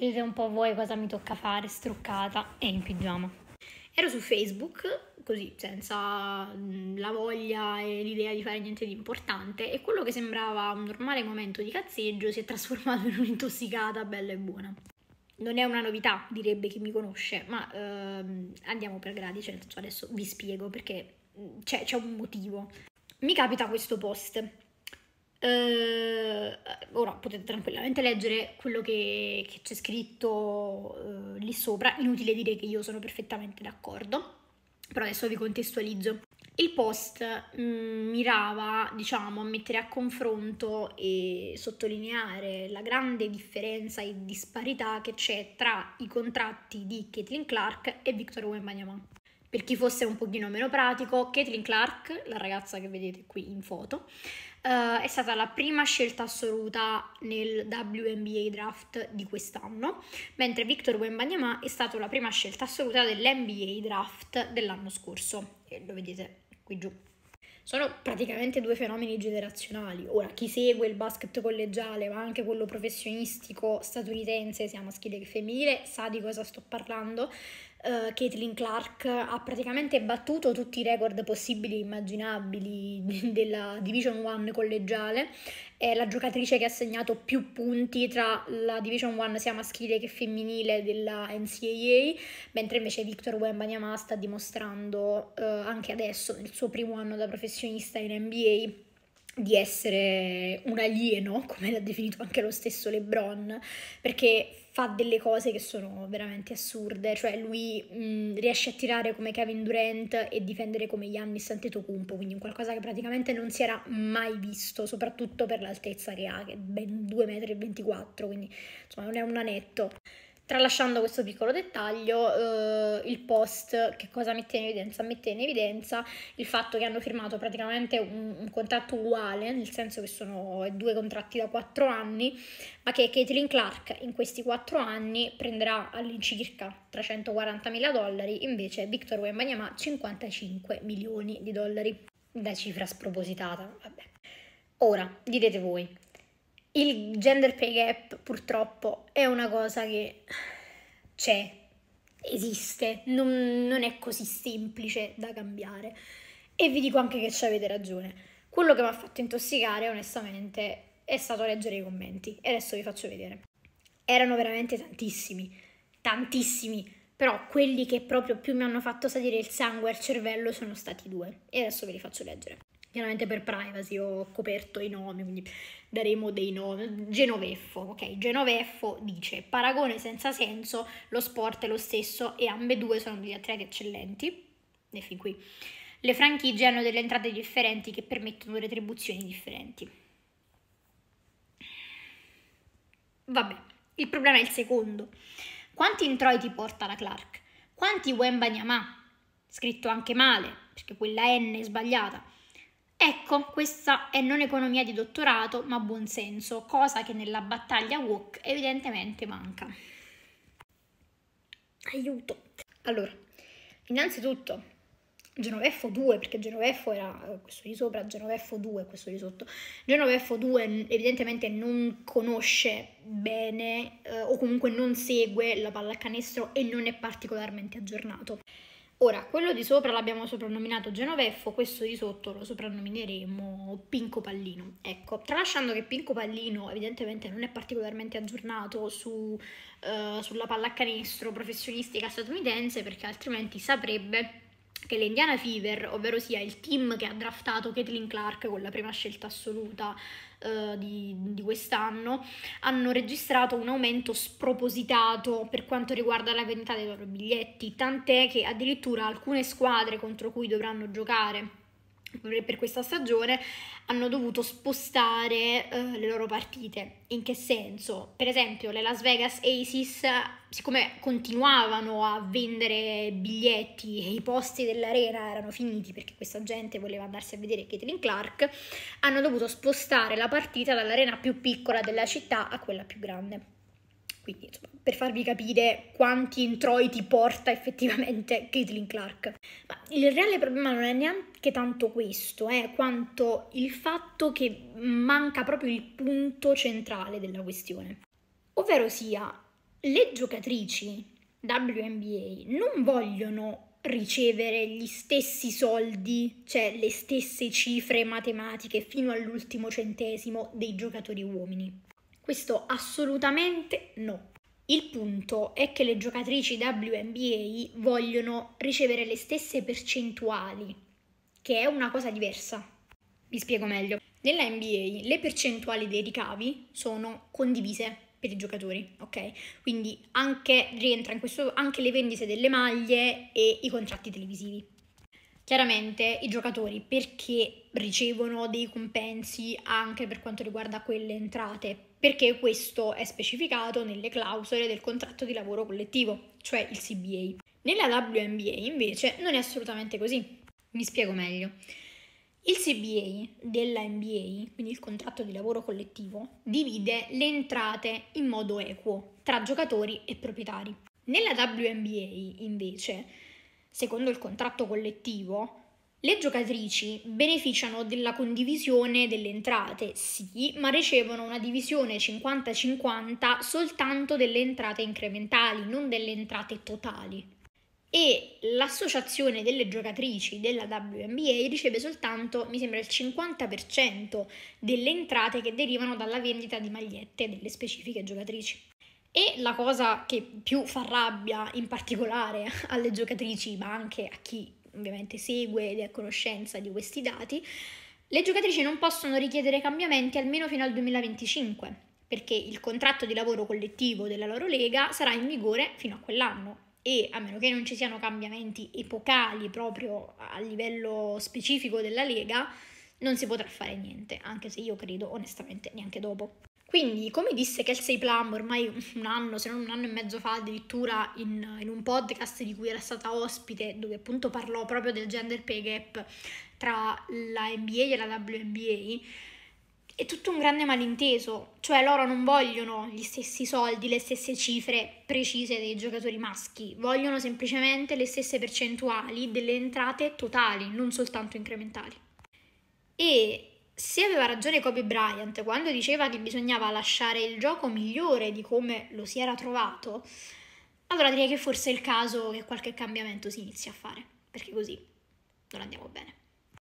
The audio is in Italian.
Vedete un po' voi cosa mi tocca fare, struccata e in pigiama. Ero su Facebook, così, senza mm, la voglia e l'idea di fare niente di importante, e quello che sembrava un normale momento di cazzeggio si è trasformato in un'intossicata bella e buona. Non è una novità, direbbe chi mi conosce, ma ehm, andiamo per gradi, cioè adesso vi spiego perché mm, c'è, c'è un motivo. Mi capita questo post eh, ora potete tranquillamente leggere quello che, che c'è scritto eh, lì sopra, inutile dire che io sono perfettamente d'accordo, però adesso vi contestualizzo. Il post mh, mm, mirava, diciamo, a mettere a confronto e sottolineare la grande differenza e disparità che c'è tra i contratti di Caitlin Clark e Victor Wembanyama. Per chi fosse un pochino meno pratico, Caitlin Clark, la ragazza che vedete qui in foto, uh, è stata la prima scelta assoluta nel WNBA draft di quest'anno, mentre Victor Wembanyama è stata la prima scelta assoluta dell'NBA draft dell'anno scorso, e lo vedete qui giù. Sono praticamente due fenomeni generazionali. Ora, chi segue il basket collegiale, ma anche quello professionistico statunitense, sia maschile che femminile, sa di cosa sto parlando, uh, Caitlin Clark ha praticamente battuto tutti i record possibili e immaginabili della Division 1 collegiale. È la giocatrice che ha segnato più punti tra la Division 1 sia maschile che femminile della NCAA, mentre invece Victor Wembanyama sta dimostrando uh, anche adesso, nel suo primo anno da professionista in NBA, di essere un alieno, come l'ha definito anche lo stesso LeBron, perché fa delle cose che sono veramente assurde, cioè lui mh, riesce a tirare come Kevin Durant e difendere come Giannis Antetokounmpo, quindi un qualcosa che praticamente non si era mai visto, soprattutto per l'altezza che ha, che è ben 2,24 m, quindi insomma non è un anetto. Tralasciando questo piccolo dettaglio, eh, il post che cosa mette in evidenza? Mette in evidenza il fatto che hanno firmato praticamente un, un contratto uguale, nel senso che sono due contratti da quattro anni, ma che Caitlin Clark in questi quattro anni prenderà all'incirca 340 mila dollari, invece Victor Wembanyama 55 milioni di dollari. Da cifra spropositata, vabbè. Ora, direte voi, il gender pay gap purtroppo è una cosa che c'è, esiste, non, non, è così semplice da cambiare. E vi dico anche che ci avete ragione. Quello che mi ha fatto intossicare, onestamente, è stato leggere i commenti. E adesso vi faccio vedere. Erano veramente tantissimi, tantissimi. Però quelli che proprio più mi hanno fatto salire il sangue al cervello sono stati due. E adesso ve li faccio leggere chiaramente per privacy ho coperto i nomi, quindi daremo dei nomi. Genoveffo, ok, Genoveffo dice paragone senza senso, lo sport è lo stesso e ambedue sono degli atleti eccellenti. E fin qui. Le franchigie hanno delle entrate differenti che permettono retribuzioni differenti. Vabbè, il problema è il secondo. Quanti introiti porta la Clark? Quanti Wemba Nyamà? Scritto anche male, perché quella N è sbagliata Ecco, questa è non economia di dottorato, ma buonsenso, cosa che nella battaglia Wok evidentemente manca. Aiuto. Allora, innanzitutto Genoveffo 2, perché Genoveffo era eh, questo di sopra, Genoveffo 2, questo di sotto. Genoveffo 2 evidentemente non conosce bene eh, o comunque non segue la pallacanestro e non è particolarmente aggiornato. Ora, quello di sopra l'abbiamo soprannominato Genoveffo, questo di sotto lo soprannomineremo Pinco Pallino. Ecco, tralasciando che Pinco Pallino evidentemente non è particolarmente aggiornato su, uh, sulla pallacanestro professionistica statunitense, perché altrimenti saprebbe che l'Indiana Fever, ovvero sia il team che ha draftato Caitlin Clark con la prima scelta assoluta eh, di, di quest'anno hanno registrato un aumento spropositato per quanto riguarda la vendita dei loro biglietti, tant'è che addirittura alcune squadre contro cui dovranno giocare per questa stagione hanno dovuto spostare uh, le loro partite. In che senso? Per esempio, le Las Vegas Aces, siccome continuavano a vendere biglietti e i posti dell'arena erano finiti perché questa gente voleva andarsi a vedere Caitlin Clark, hanno dovuto spostare la partita dall'arena più piccola della città a quella più grande. Quindi, insomma, per farvi capire quanti introiti porta effettivamente Caitlin Clark. Ma il reale problema non è neanche tanto questo, eh, quanto il fatto che manca proprio il punto centrale della questione. Ovvero sia, le giocatrici WNBA non vogliono ricevere gli stessi soldi, cioè le stesse cifre matematiche fino all'ultimo centesimo dei giocatori uomini. Questo assolutamente no. Il punto è che le giocatrici WNBA vogliono ricevere le stesse percentuali, che è una cosa diversa. Vi spiego meglio. Nella NBA le percentuali dei ricavi sono condivise per i giocatori, ok? Quindi anche rientra in questo anche le vendite delle maglie e i contratti televisivi. Chiaramente i giocatori perché ricevono dei compensi anche per quanto riguarda quelle entrate, perché questo è specificato nelle clausole del contratto di lavoro collettivo, cioè il CBA. Nella WNBA invece non è assolutamente così. Mi spiego meglio. Il CBA della NBA, quindi il contratto di lavoro collettivo, divide le entrate in modo equo tra giocatori e proprietari. Nella WNBA invece secondo il contratto collettivo, le giocatrici beneficiano della condivisione delle entrate, sì, ma ricevono una divisione 50-50 soltanto delle entrate incrementali, non delle entrate totali. E l'associazione delle giocatrici della WNBA riceve soltanto, mi sembra, il 50% delle entrate che derivano dalla vendita di magliette delle specifiche giocatrici. E la cosa che più fa rabbia, in particolare alle giocatrici, ma anche a chi ovviamente segue ed è a conoscenza di questi dati, le giocatrici non possono richiedere cambiamenti almeno fino al 2025, perché il contratto di lavoro collettivo della loro lega sarà in vigore fino a quell'anno e a meno che non ci siano cambiamenti epocali proprio a livello specifico della lega, non si potrà fare niente, anche se io credo onestamente neanche dopo. Quindi, come disse Kelsey Plum ormai un anno, se non un anno e mezzo fa addirittura, in, in, un podcast di cui era stata ospite, dove appunto parlò proprio del gender pay gap tra la NBA e la WNBA, è tutto un grande malinteso. Cioè, loro non vogliono gli stessi soldi, le stesse cifre precise dei giocatori maschi, vogliono semplicemente le stesse percentuali delle entrate totali, non soltanto incrementali. E se aveva ragione Kobe Bryant quando diceva che bisognava lasciare il gioco migliore di come lo si era trovato, allora direi che forse è il caso che qualche cambiamento si inizi a fare, perché così non andiamo bene.